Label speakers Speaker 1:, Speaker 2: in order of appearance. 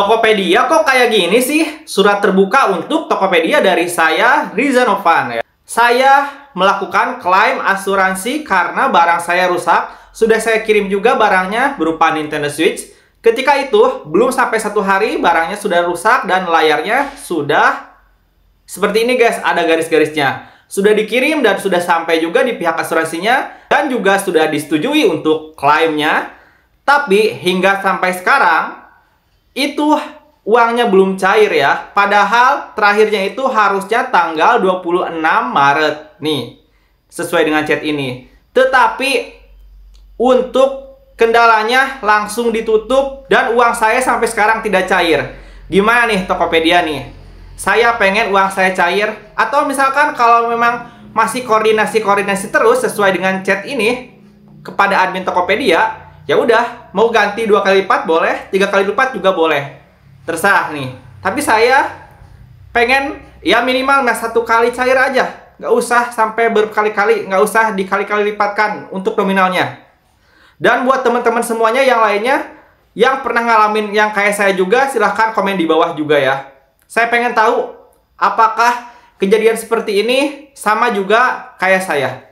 Speaker 1: Tokopedia kok kayak gini sih? Surat terbuka untuk Tokopedia dari saya, Riza Novan ya. Saya melakukan klaim asuransi karena barang saya rusak. Sudah saya kirim juga barangnya berupa Nintendo Switch. Ketika itu, belum sampai satu hari barangnya sudah rusak dan layarnya sudah seperti ini guys, ada garis-garisnya. Sudah dikirim dan sudah sampai juga di pihak asuransinya dan juga sudah disetujui untuk klaimnya. Tapi hingga sampai sekarang, itu uangnya belum cair ya. Padahal terakhirnya itu harusnya tanggal 26 Maret. Nih, sesuai dengan chat ini. Tetapi untuk kendalanya langsung ditutup dan uang saya sampai sekarang tidak cair. Gimana nih Tokopedia nih? Saya pengen uang saya cair atau misalkan kalau memang masih koordinasi-koordinasi terus sesuai dengan chat ini kepada admin Tokopedia, ya udah mau ganti dua kali lipat boleh tiga kali lipat juga boleh terserah nih tapi saya pengen ya minimal mas satu kali cair aja nggak usah sampai berkali-kali nggak usah dikali-kali lipatkan untuk nominalnya dan buat teman-teman semuanya yang lainnya yang pernah ngalamin yang kayak saya juga silahkan komen di bawah juga ya saya pengen tahu apakah kejadian seperti ini sama juga kayak saya